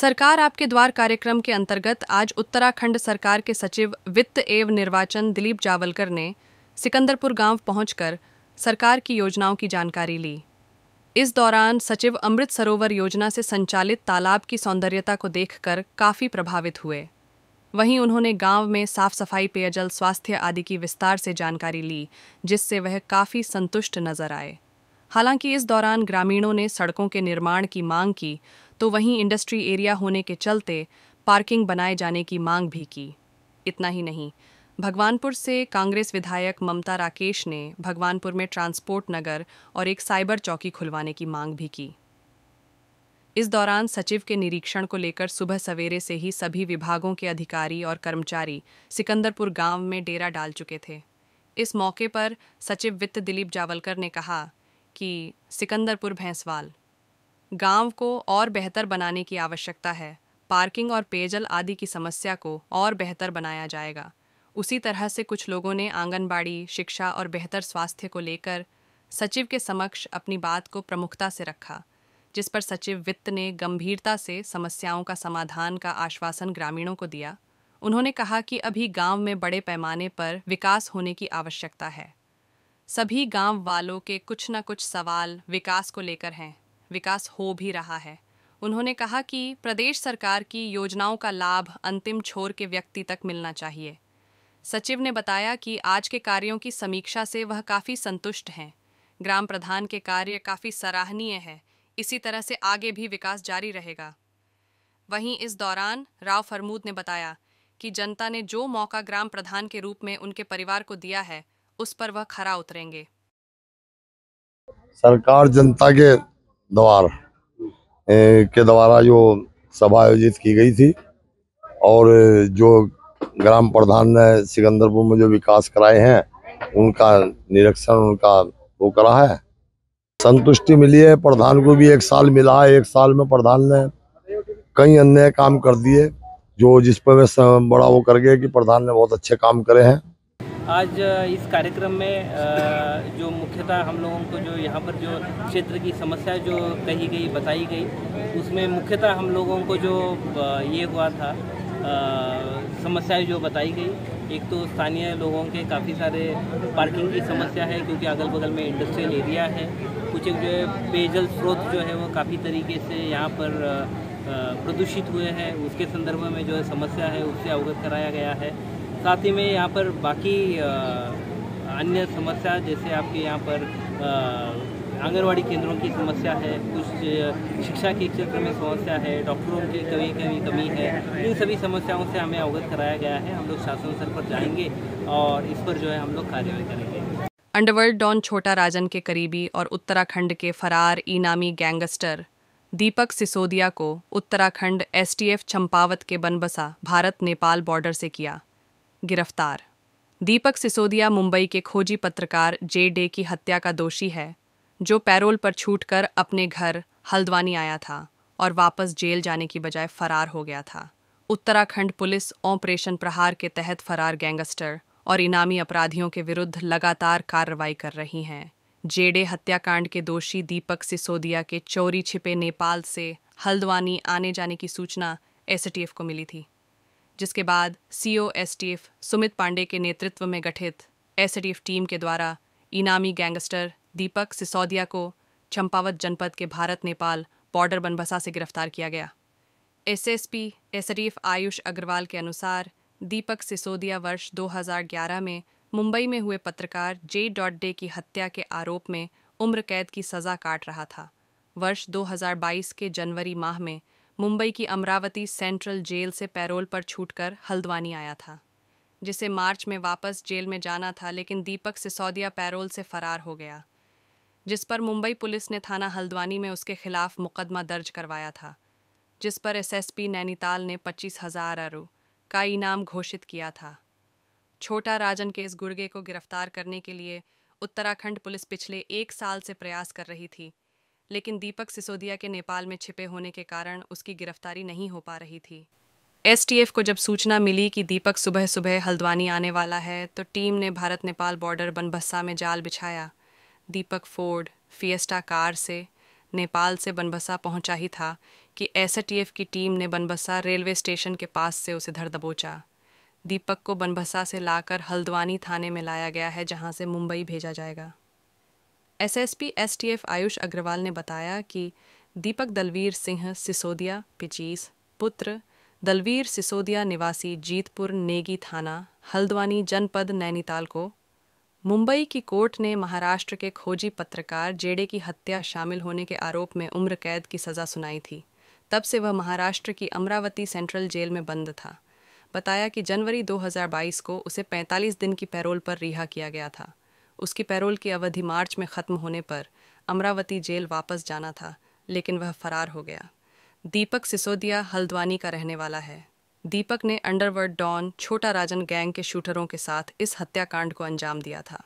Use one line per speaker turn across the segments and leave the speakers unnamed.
सरकार आपके द्वार कार्यक्रम के अंतर्गत आज उत्तराखंड सरकार के सचिव वित्त एवं निर्वाचन दिलीप जावलकर ने सिकंदरपुर गांव पहुंचकर सरकार की योजनाओं की जानकारी ली इस दौरान सचिव अमृत सरोवर योजना से संचालित तालाब की सौंदर्यता को देखकर काफ़ी प्रभावित हुए वहीं उन्होंने गांव में साफ सफाई पेयजल स्वास्थ्य आदि की विस्तार से जानकारी ली जिससे वह काफ़ी संतुष्ट नजर आए हालांकि इस दौरान ग्रामीणों ने सड़कों के निर्माण की मांग की तो वहीं इंडस्ट्री एरिया होने के चलते पार्किंग बनाए जाने की मांग भी की इतना ही नहीं भगवानपुर से कांग्रेस विधायक ममता राकेश ने भगवानपुर में ट्रांसपोर्ट नगर और एक साइबर चौकी खुलवाने की मांग भी की इस दौरान सचिव के निरीक्षण को लेकर सुबह सवेरे से ही सभी विभागों के अधिकारी और कर्मचारी सिकंदरपुर गांव में डेरा डाल चुके थे इस मौके पर सचिव वित्त दिलीप जावलकर ने कहा कि सिकंदरपुर भैंसवाल गांव को और बेहतर बनाने की आवश्यकता है पार्किंग और पेयजल आदि की समस्या को और बेहतर बनाया जाएगा उसी तरह से कुछ लोगों ने आंगनबाड़ी शिक्षा और बेहतर स्वास्थ्य को लेकर सचिव के समक्ष अपनी बात को प्रमुखता से रखा जिस पर सचिव वित्त ने गंभीरता से समस्याओं का समाधान का आश्वासन ग्रामीणों को दिया उन्होंने कहा कि अभी गांव में बड़े पैमाने पर विकास होने की आवश्यकता है सभी गांव वालों के कुछ ना कुछ सवाल विकास को लेकर हैं विकास हो भी रहा है उन्होंने कहा कि प्रदेश सरकार की योजनाओं का लाभ अंतिम छोर के व्यक्ति तक मिलना चाहिए सचिव ने बताया कि आज के कार्यों की समीक्षा से वह काफ़ी संतुष्ट हैं ग्राम प्रधान के कार्य काफ़ी सराहनीय है इसी तरह से आगे भी विकास जारी रहेगा वहीं इस दौरान राव फरमूद ने बताया कि जनता ने जो मौका ग्राम प्रधान के रूप में उनके परिवार को दिया है उस पर वह खरा उतरेंगे
सरकार जनता के द्वार के द्वारा जो सभा आयोजित की गई थी और जो ग्राम प्रधान ने सिकंदरपुर में जो विकास कराए हैं उनका निरीक्षण उनका वो करा है संतुष्टि मिली है प्रधान को भी एक साल मिला है एक साल में प्रधान ने कई अन्य काम कर दिए जो जिस पर मैं बड़ा वो कर गया कि प्रधान ने बहुत अच्छे काम करे हैं
आज इस कार्यक्रम में जो मुख्यतः हम लोगों को जो यहाँ पर जो क्षेत्र की समस्या जो कही गई बताई गई उसमें मुख्यतः हम लोगों को जो ये हुआ था समस्याएं जो बताई गई एक तो स्थानीय लोगों के काफ़ी सारे पार्किंग की समस्या है क्योंकि अगल बगल में इंडस्ट्रियल एरिया है कुछ एक जो है पेयजल स्रोत जो है वो काफ़ी तरीके से यहाँ पर प्रदूषित हुए हैं उसके संदर्भ में जो है समस्या है उससे अवगत कराया गया है साथ ही में यहाँ पर बाकी अन्य समस्या जैसे आपके यहाँ पर आंगनवाड़ी केंद्रों की समस्या है कुछ शिक्षा के क्षेत्र में समस्या है डॉक्टरों की कभी कभी कमी है इन सभी समस्याओं से हमें अवगत कराया गया है हम लोग शासन स्तर पर जाएंगे और इस पर जो है हम लोग कार्रवाई करेंगे
अंडरवर्ल्ड डॉन छोटा राजन के करीबी और उत्तराखंड के फरार इनामी गैंगस्टर दीपक सिसोदिया को उत्तराखंड एसटीएफ चंपावत के बनबसा भारत नेपाल बॉर्डर से किया गिरफ्तार दीपक सिसोदिया मुंबई के खोजी पत्रकार जे डे की हत्या का दोषी है जो पैरोल पर छूटकर अपने घर हल्द्वानी आया था और वापस जेल जाने की बजाय फरार हो गया था उत्तराखंड पुलिस ऑपरेशन प्रहार के तहत फरार गैंगस्टर और इनामी अपराधियों के विरुद्ध लगातार कार्रवाई कर रही हैं जेडे हत्याकांड के दोषी दीपक सिसोदिया के चोरी छिपे नेपाल से हल्द्वानी आने जाने की सूचना एसटीएफ को मिली थी जिसके बाद सीओ ओ सुमित पांडे के नेतृत्व में गठित एस टीम के द्वारा इनामी गैंगस्टर दीपक सिसोदिया को चंपावत जनपद के भारत नेपाल बॉर्डर बनबसा से गिरफ्तार किया गया एसएसपी एस आयुष अग्रवाल के अनुसार दीपक सिसोदिया वर्ष 2011 में मुंबई में हुए पत्रकार जे डॉट डे की हत्या के आरोप में उम्र कैद की सजा काट रहा था वर्ष 2022 के जनवरी माह में मुंबई की अमरावती सेंट्रल जेल से पैरोल पर छूटकर हल्द्वानी आया था जिसे मार्च में वापस जेल में जाना था लेकिन दीपक सिसोदिया पैरोल से फरार हो गया जिस पर मुंबई पुलिस ने थाना हल्द्वानी में उसके खिलाफ मुकदमा दर्ज करवाया था जिस पर एसएसपी नैनीताल ने पच्चीस हजार अरु का इनाम घोषित किया था छोटा राजन के इस गुर्गे को गिरफ्तार करने के लिए उत्तराखंड पुलिस पिछले एक साल से प्रयास कर रही थी लेकिन दीपक सिसोदिया के नेपाल में छिपे होने के कारण उसकी गिरफ्तारी नहीं हो पा रही थी एसटीएफ को जब सूचना मिली कि दीपक सुबह सुबह हल्द्वानी आने वाला है तो टीम ने भारत नेपाल बॉर्डर बनबस्सा में जाल बिछाया दीपक फोर्ड फिएस्टा कार से नेपाल से बनबसा पहुंचा ही था कि एस की टीम ने बनबसा रेलवे स्टेशन के पास से उसे धर दबोचा दीपक को बनबसा से लाकर हल्द्वानी थाने में लाया गया है जहां से मुंबई भेजा जाएगा एसएसपी एसटीएफ आयुष अग्रवाल ने बताया कि दीपक दलवीर सिंह सिसोदिया पिचीस पुत्र दलवीर सिसोदिया निवासी जीतपुर नेगी थाना हल्द्वानी जनपद नैनीताल को मुंबई की कोर्ट ने महाराष्ट्र के खोजी पत्रकार जेडे की हत्या शामिल होने के आरोप में उम्र कैद की सज़ा सुनाई थी तब से वह महाराष्ट्र की अमरावती सेंट्रल जेल में बंद था बताया कि जनवरी 2022 को उसे 45 दिन की पैरोल पर रिहा किया गया था उसकी पैरोल की अवधि मार्च में ख़त्म होने पर अमरावती जेल वापस जाना था लेकिन वह फरार हो गया दीपक सिसोदिया हल्द्वानी का रहने वाला है दीपक ने अंडरवर्ल्ड डॉन छोटा राजन गैंग के शूटरों के साथ इस हत्याकांड को अंजाम दिया था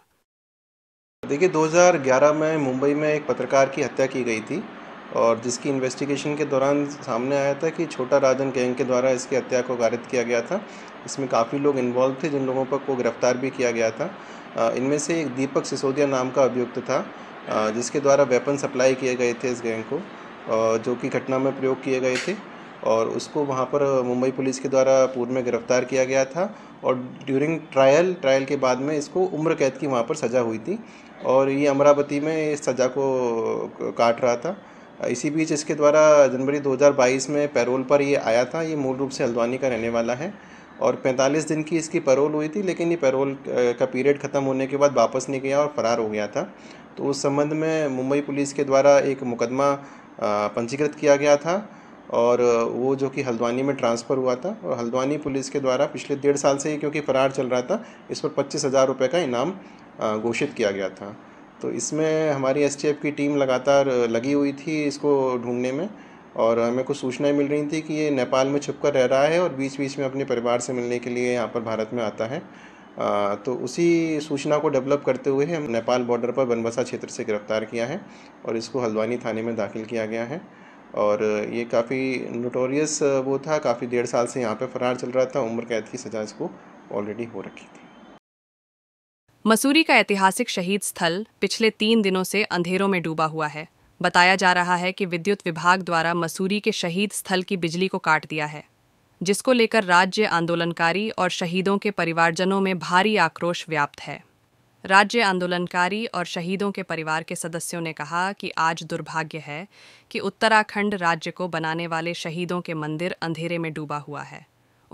देखिए 2011 में मुंबई में एक पत्रकार की हत्या की गई थी और जिसकी इन्वेस्टिगेशन के दौरान सामने आया था कि छोटा राजन गैंग के द्वारा इसकी हत्या को गारित किया गया था इसमें काफ़ी लोग इन्वॉल्व थे जिन लोगों पर को गिरफ्तार भी किया गया था इनमें से एक दीपक सिसोदिया नाम का अभियुक्त था जिसके द्वारा वेपन सप्लाई किए गए थे इस गैंग को जो कि घटना में प्रयोग किए गए थे और उसको वहाँ पर मुंबई पुलिस के द्वारा पूर्व में गिरफ्तार किया गया था और ड्यूरिंग ट्रायल ट्रायल के बाद में इसको उम्र कैद की वहाँ पर सज़ा हुई थी और ये अमरावती में इस सज़ा को काट रहा था इसी बीच इसके द्वारा जनवरी 2022 में पैरोल पर ये आया था ये मूल रूप से हल्द्वानी का रहने वाला है और 45 दिन की इसकी पैरोल हुई थी लेकिन ये पैरोल का पीरियड ख़त्म होने के बाद वापस नहीं गया और फ़रार हो गया था तो उस संबंध में मुंबई पुलिस के द्वारा एक मुकदमा पंजीकृत किया गया था और वो जो कि हल्द्वानी में ट्रांसफ़र हुआ था और हल्द्वानी पुलिस के द्वारा पिछले डेढ़ साल से ही क्योंकि फ़रार चल रहा था इस पर पच्चीस हज़ार रुपये का इनाम घोषित किया गया था तो इसमें हमारी एसटीएफ की टीम लगातार लगी हुई थी इसको ढूंढने में और हमें कुछ सूचनाएं मिल रही थी कि ये नेपाल में छुप रह रहा है और बीच बीच में अपने परिवार से मिलने के लिए यहाँ पर भारत में आता है आ, तो उसी सूचना को डेवलप करते हुए हम नेपाल बॉर्डर पर बनबसा क्षेत्र से गिरफ्तार किया है और इसको हल्द्वानी थाने में दाखिल किया गया है और ये काफ़ी नोटोरियस वो था काफ़ी डेढ़ साल से यहाँ पर फरार चल रहा था उम्र कैद की सजा इसको ऑलरेडी हो रखी थी
मसूरी का ऐतिहासिक शहीद स्थल पिछले तीन दिनों से अंधेरों में डूबा हुआ है बताया जा रहा है कि विद्युत विभाग द्वारा मसूरी के शहीद स्थल की बिजली को काट दिया है जिसको लेकर राज्य आंदोलनकारी और शहीदों के परिवारजनों में भारी आक्रोश व्याप्त है राज्य आंदोलनकारी और शहीदों के परिवार के सदस्यों ने कहा कि आज दुर्भाग्य है कि उत्तराखंड राज्य को बनाने वाले शहीदों के मंदिर अंधेरे में डूबा हुआ है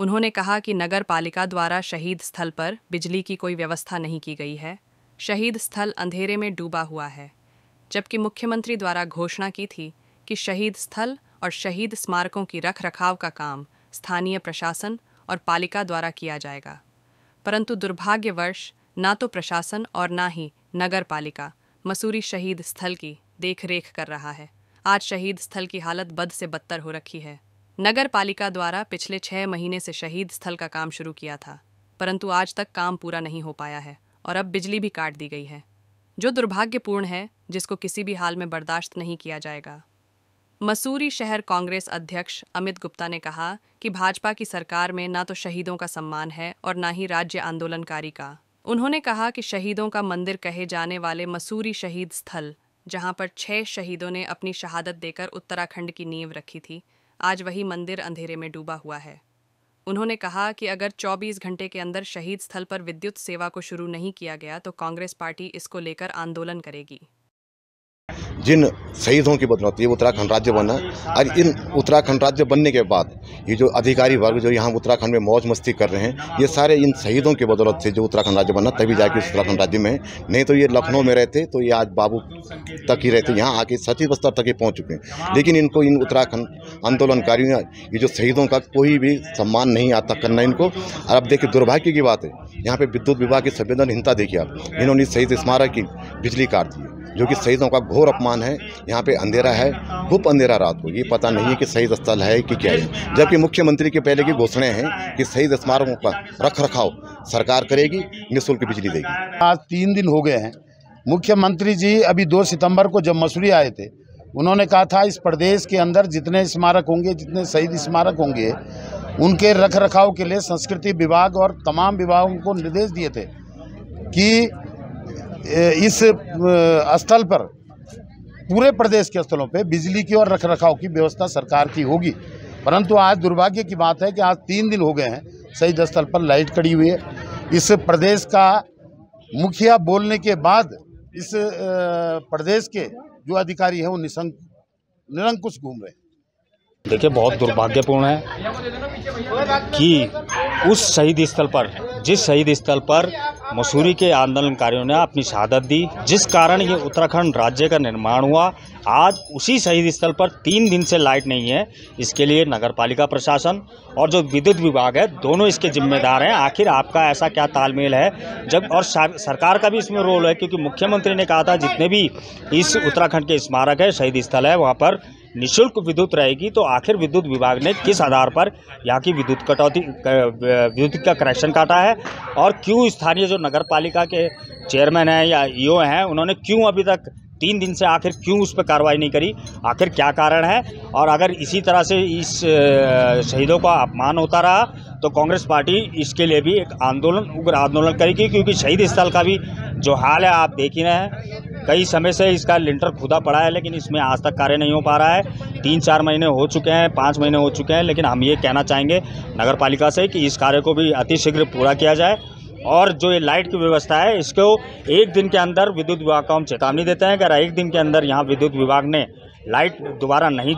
उन्होंने कहा कि नगर पालिका द्वारा शहीद स्थल पर बिजली की कोई व्यवस्था नहीं की गई है शहीद स्थल अंधेरे में डूबा हुआ है जबकि मुख्यमंत्री द्वारा घोषणा की थी कि शहीद स्थल और शहीद स्मारकों की रख रखाव का काम स्थानीय प्रशासन और पालिका द्वारा किया जाएगा परंतु दुर्भाग्यवश ना तो प्रशासन और ना ही नगर पालिका मसूरी शहीद स्थल की देख रेख कर रहा है आज शहीद स्थल की हालत बद से बदतर हो रखी है नगर पालिका द्वारा पिछले छह महीने से शहीद स्थल का काम शुरू किया था परंतु आज तक काम पूरा नहीं हो पाया है और अब बिजली भी काट दी गई है जो दुर्भाग्यपूर्ण है जिसको किसी भी हाल में बर्दाश्त नहीं किया जाएगा मसूरी शहर कांग्रेस अध्यक्ष अमित गुप्ता ने कहा कि भाजपा की सरकार में ना तो शहीदों का सम्मान है और ना ही राज्य आंदोलनकारी का उन्होंने कहा कि शहीदों का मंदिर कहे जाने वाले मसूरी शहीद स्थल जहां पर छह शहीदों ने अपनी शहादत देकर उत्तराखंड की नींव रखी थी आज वही मंदिर अंधेरे में डूबा हुआ है उन्होंने कहा कि अगर 24 घंटे के अंदर शहीद स्थल पर विद्युत सेवा को शुरू नहीं किया गया तो कांग्रेस पार्टी इसको लेकर आंदोलन करेगी
जिन शहीदों की बदनौती है उत्तराखंड राज्य बना और इन उत्तराखंड राज्य बनने के बाद ये जो अधिकारी वर्ग जो यहाँ उत्तराखंड में मौज मस्ती कर रहे हैं ये सारे इन शहीदों की बदौलत से जो उत्तराखंड राज्य बना तभी जाके उत्तराखंड राज्य में नहीं तो ये लखनऊ में रहते तो ये आज बाबू तक ही रहते यहाँ आके सचिव स्तर तक ही पहुँच चुके हैं लेकिन इनको इन उत्तराखंड आंदोलनकारियों ये जो शहीदों का कोई भी सम्मान नहीं आता करना इनको और अब देखिए दुर्भाग्य की बात है यहाँ पर विद्युत विभाग की संवेदनहीनता देखिए आप इन्होंने शहीद स्मारक की बिजली काट दी जो कि शहीदों का घोर अपमान है यहाँ पे अंधेरा है गुप अंधेरा रात को ये पता नहीं है कि शहीद स्थल है कि क्या है जबकि मुख्यमंत्री के पहले की घोषणाएं हैं कि शहीद स्मारकों का रख रखाव सरकार करेगी निःशुल्क बिजली देगी आज तीन दिन हो गए हैं मुख्यमंत्री जी अभी दो सितंबर को जब मसूरी आए थे उन्होंने कहा था इस प्रदेश के अंदर जितने स्मारक होंगे जितने शहीद स्मारक होंगे उनके रख रखाव के लिए संस्कृति विभाग और तमाम विभागों को निर्देश दिए थे कि इस स्थल पर पूरे प्रदेश के स्थलों पे बिजली की और रख रखाव की व्यवस्था सरकार की होगी परंतु आज दुर्भाग्य की बात है कि आज तीन दिन हो गए हैं शहीद स्थल पर लाइट कड़ी हुई है इस प्रदेश का मुखिया बोलने के बाद इस प्रदेश के जो अधिकारी हैं वो निशंक निरंकुश घूम रहे हैं
देखिए बहुत दुर्भाग्यपूर्ण है कि उस शहीद स्थल पर जिस शहीद स्थल पर मसूरी के आंदोलनकारियों ने अपनी शहादत दी जिस कारण ये उत्तराखंड राज्य का निर्माण हुआ आज उसी शहीद स्थल पर तीन दिन से लाइट नहीं है इसके लिए नगर पालिका प्रशासन और जो विद्युत विभाग है दोनों इसके जिम्मेदार हैं आखिर आपका ऐसा क्या तालमेल है जब और सरकार का भी इसमें रोल है क्योंकि मुख्यमंत्री ने कहा था जितने भी इस उत्तराखंड के स्मारक है शहीद स्थल है वहाँ पर निशुल्क विद्युत रहेगी तो आखिर विद्युत विभाग ने किस आधार पर यहाँ की विद्युत कटौती विद्युत का कनेक्शन काटा है और क्यों स्थानीय जो नगर पालिका के चेयरमैन हैं या ई हैं उन्होंने क्यों अभी तक तीन दिन से आखिर क्यों उस पर कार्रवाई नहीं करी आखिर क्या कारण है और अगर इसी तरह से इस शहीदों का अपमान होता रहा तो कांग्रेस पार्टी इसके लिए भी एक आंदोलन उग्र आंदोलन करेगी क्योंकि शहीद स्थल का भी जो हाल है आप देख ही रहे हैं कई समय से इसका लिंटर खुदा पड़ा है लेकिन इसमें आज तक कार्य नहीं हो पा रहा है तीन चार महीने हो चुके हैं पाँच महीने हो चुके हैं लेकिन हम ये कहना चाहेंगे नगर पालिका से कि इस कार्य को भी अतिशीघ्र पूरा किया जाए और जो ये लाइट की व्यवस्था है इसको एक दिन के अंदर विद्युत विभाग को हम चेतावनी देते हैं अगर एक दिन के अंदर यहाँ विद्युत विभाग ने लाइट दोबारा नहीं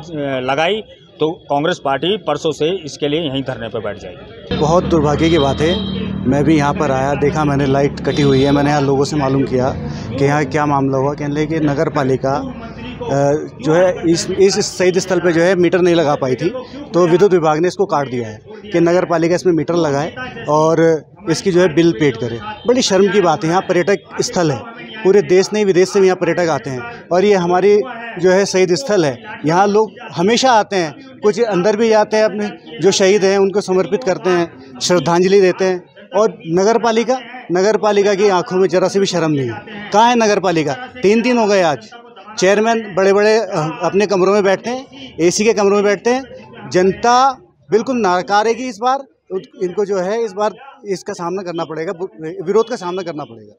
लगाई तो कांग्रेस पार्टी परसों से इसके लिए यहीं धरने पर बैठ जाएगी
बहुत दुर्भाग्य की बात है मैं भी यहाँ पर आया देखा मैंने लाइट कटी हुई है मैंने यहाँ लोगों से मालूम किया कि यहाँ क्या मामला हुआ कहने लगे कि नगर पालिका जो है इस इस शहीद स्थल पे जो है मीटर नहीं लगा पाई थी तो विद्युत विभाग ने इसको काट दिया है कि नगर पालिका इसमें मीटर लगाए और इसकी जो है बिल पेड करे बड़ी शर्म की बात है यहाँ पर्यटक स्थल है पूरे देश नहीं विदेश से भी यहाँ पर्यटक आते हैं और ये हमारी जो है शहीद स्थल है यहाँ लोग हमेशा आते हैं कुछ अंदर भी जाते हैं अपने जो शहीद हैं उनको समर्पित करते हैं श्रद्धांजलि देते हैं और नगर पालिका नगर पालिका की आंखों में जरा सी भी शर्म नहीं है कहाँ है नगर पालिका तीन दिन हो गए आज चेयरमैन बड़े बड़े अपने कमरों में बैठते हैं एसी के कमरों में बैठते हैं जनता बिल्कुल नाकारेगी इस बार इनको जो है इस बार इसका सामना करना पड़ेगा विरोध का सामना करना पड़ेगा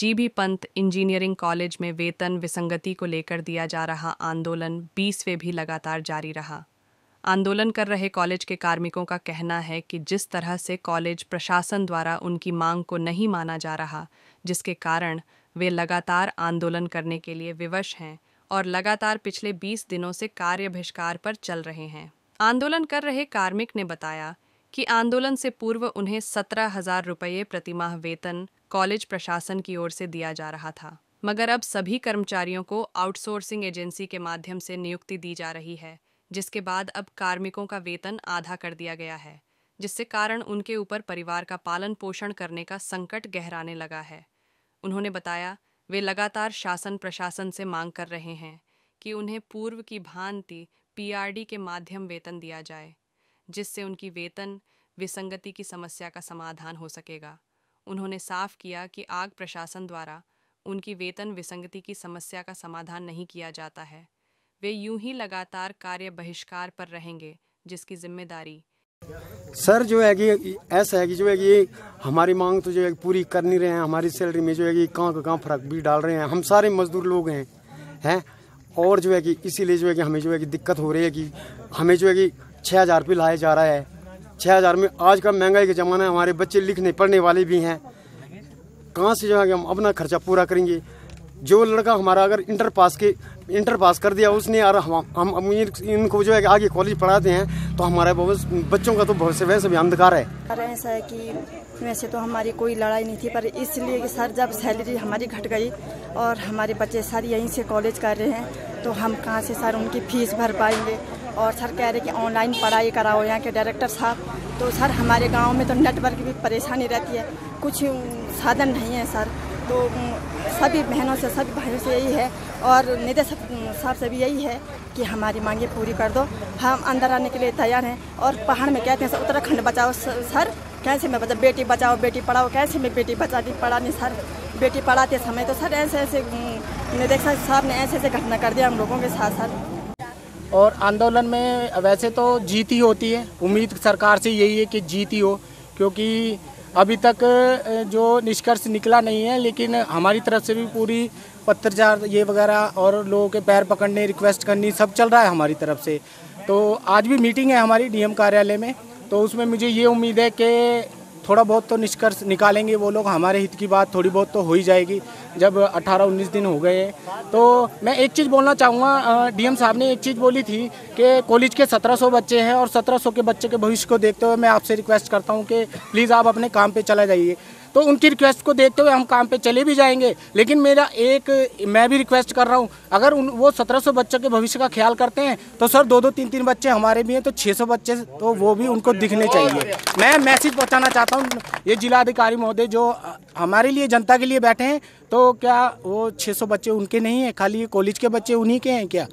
G B Pant engineering college में वेतन विसंगति को लेकर दिया जा रहा आंदोलन बीसवें भी लगातार जारी रहा आंदोलन कर रहे कॉलेज के कार्मिकों का कहना है कि जिस तरह से कॉलेज प्रशासन द्वारा उनकी मांग को नहीं माना जा रहा जिसके कारण वे लगातार आंदोलन करने के लिए विवश हैं और लगातार पिछले 20 दिनों से कार्य बहिष्कार पर चल रहे हैं आंदोलन कर रहे कार्मिक ने बताया कि आंदोलन से पूर्व उन्हें सत्रह हजार रुपये प्रतिमाह वेतन कॉलेज प्रशासन की ओर से दिया जा रहा था मगर अब सभी कर्मचारियों को आउटसोर्सिंग एजेंसी के माध्यम से नियुक्ति दी जा रही है जिसके बाद अब कार्मिकों का वेतन आधा कर दिया गया है जिससे कारण उनके ऊपर परिवार का पालन पोषण करने का संकट गहराने लगा है उन्होंने बताया वे लगातार शासन प्रशासन से मांग कर रहे हैं कि उन्हें पूर्व की भांति पीआरडी के माध्यम वेतन दिया जाए जिससे उनकी वेतन विसंगति की समस्या का समाधान हो सकेगा उन्होंने साफ किया कि आग प्रशासन द्वारा उनकी वेतन विसंगति की समस्या का समाधान नहीं किया जाता है वे यूं ही लगातार कार्य बहिष्कार पर रहेंगे जिसकी जिम्मेदारी
सर जो है कि ऐसा है कि जो है कि हमारी मांग तो जो है पूरी कर नहीं रहे हैं हमारी सैलरी में जो है कि कहाँ का कहाँ फर्क भी डाल रहे हैं हम सारे मजदूर लोग हैं हैं और जो है कि इसीलिए जो है कि हमें जो है कि दिक्कत हो रही है कि हमें जो है कि छः हज़ार रुपये लाया जा रहा है छः हज़ार में आज का महंगाई का ज़माना है हमारे बच्चे लिखने पढ़ने वाले भी हैं कहाँ से जो है कि हम अपना खर्चा पूरा करेंगे जो लड़का हमारा अगर इंटर पास के इंटर पास कर दिया उसने यार हम हम, इनको जो है आगे कॉलेज पढ़ाते हैं तो हमारे बच्चों का तो भविष्य वैसे भी अंधकार
है ऐसा है कि वैसे तो हमारी कोई लड़ाई नहीं थी पर इसलिए कि सर जब सैलरी हमारी घट गई और हमारे बच्चे सर यहीं से कॉलेज कर रहे हैं तो हम कहाँ से सर उनकी फीस भर पाएंगे और सर कह रहे कि ऑनलाइन पढ़ाई कराओ यहाँ के डायरेक्टर साहब तो सर हमारे गाँव में तो नेटवर्क की परेशानी रहती है कुछ साधन नहीं है सर तो सभी बहनों से सभी भाइयों से यही है और निदेशक साहब से भी यही है कि हमारी मांगे पूरी कर दो हम अंदर आने के लिए तैयार हैं और पहाड़ में कहते हैं सर उत्तराखंड बचाओ सर कैसे मैं बचा बेटी बचाओ बेटी पढ़ाओ कैसे मैं बेटी बचानी पढ़ानी सर बेटी पढ़ाते समय तो सर ऐसे ऐसे निदेशक साहब ने ऐसे ऐसे घटना कर दिया हम लोगों के साथ साथ
और आंदोलन में वैसे तो जीत ही होती है उम्मीद सरकार से यही है कि जीत ही हो क्योंकि अभी तक जो निष्कर्ष निकला नहीं है लेकिन हमारी तरफ से भी पूरी पत्रचार ये वगैरह और लोगों के पैर पकड़ने रिक्वेस्ट करनी सब चल रहा है हमारी तरफ से तो आज भी मीटिंग है हमारी डीएम कार्यालय में तो उसमें मुझे ये उम्मीद है कि थोड़ा बहुत तो निष्कर्ष निकालेंगे वो लोग हमारे हित की बात थोड़ी बहुत तो हो ही जाएगी जब 18-19 दिन हो गए हैं तो मैं एक चीज़ बोलना चाहूँगा डीएम साहब ने एक चीज़ बोली थी कि कॉलेज के 1700 बच्चे हैं और 1700 के बच्चे के भविष्य को देखते हुए मैं आपसे रिक्वेस्ट करता हूँ कि प्लीज़ आप अपने काम पर चला जाइए तो उनकी रिक्वेस्ट को देखते हुए हम काम पे चले भी जाएंगे लेकिन मेरा एक मैं भी रिक्वेस्ट कर रहा हूँ अगर उन वो सत्रह सौ बच्चों के भविष्य का ख्याल करते हैं तो सर दो दो तीन तीन बच्चे हमारे भी हैं तो छः सौ बच्चे तो वो भी उनको दिखने चाहिए मैं मैसेज पहुँचाना चाहता हूँ ये जिलाधिकारी महोदय जो हमारे लिए जनता के लिए बैठे हैं तो क्या वो छः बच्चे उनके नहीं हैं खाली कॉलेज के बच्चे उन्हीं के हैं क्या